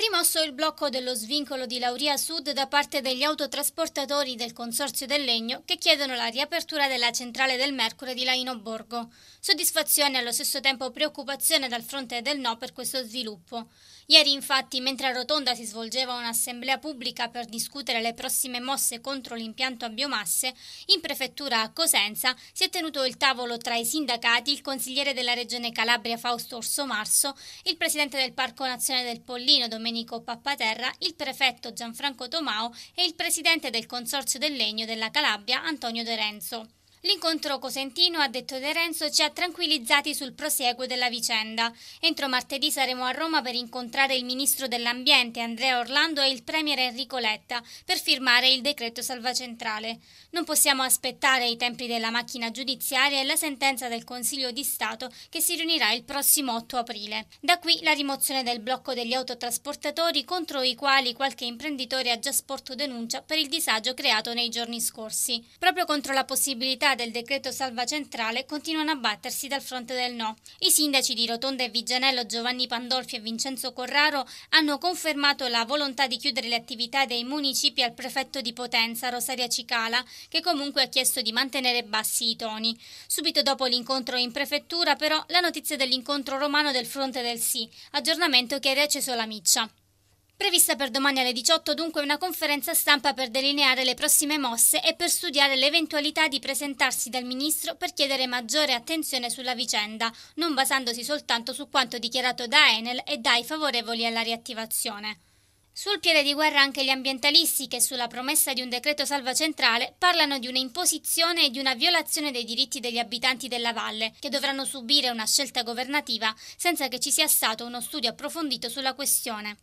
Rimosso il blocco dello svincolo di Lauria Sud da parte degli autotrasportatori del Consorzio del Legno che chiedono la riapertura della centrale del Mercure di Laino Borgo. Soddisfazione e allo stesso tempo preoccupazione dal fronte del no per questo sviluppo. Ieri infatti, mentre a Rotonda si svolgeva un'assemblea pubblica per discutere le prossime mosse contro l'impianto a biomasse, in prefettura a Cosenza si è tenuto il tavolo tra i sindacati, il consigliere della regione Calabria Fausto Orso Marso, il presidente del Parco Nazionale del Pollino Domenico Domenico Pappaterra, il prefetto Gianfranco Tomao e il presidente del Consorzio del Legno della Calabria Antonio De Renzo. L'incontro cosentino, ha detto De Renzo, ci ha tranquillizzati sul prosieguo della vicenda. Entro martedì saremo a Roma per incontrare il ministro dell'Ambiente Andrea Orlando e il premier Enrico Letta per firmare il decreto salvacentrale. Non possiamo aspettare i tempi della macchina giudiziaria e la sentenza del Consiglio di Stato che si riunirà il prossimo 8 aprile. Da qui la rimozione del blocco degli autotrasportatori contro i quali qualche imprenditore ha già sporto denuncia per il disagio creato nei giorni scorsi. Proprio contro la possibilità criticità del decreto salva centrale continuano a battersi dal fronte del no. I sindaci di Rotonda e Vigianello Giovanni Pandolfi e Vincenzo Corraro hanno confermato la volontà di chiudere le attività dei municipi al prefetto di Potenza, Rosaria Cicala, che comunque ha chiesto di mantenere bassi i toni. Subito dopo l'incontro in prefettura, però, la notizia dell'incontro romano del fronte del sì, aggiornamento che ha riacceso la miccia. Prevista per domani alle 18 dunque una conferenza stampa per delineare le prossime mosse e per studiare l'eventualità di presentarsi dal Ministro per chiedere maggiore attenzione sulla vicenda, non basandosi soltanto su quanto dichiarato da Enel e dai favorevoli alla riattivazione. Sul piede di guerra anche gli ambientalisti che sulla promessa di un decreto salva centrale parlano di un'imposizione e di una violazione dei diritti degli abitanti della valle che dovranno subire una scelta governativa senza che ci sia stato uno studio approfondito sulla questione.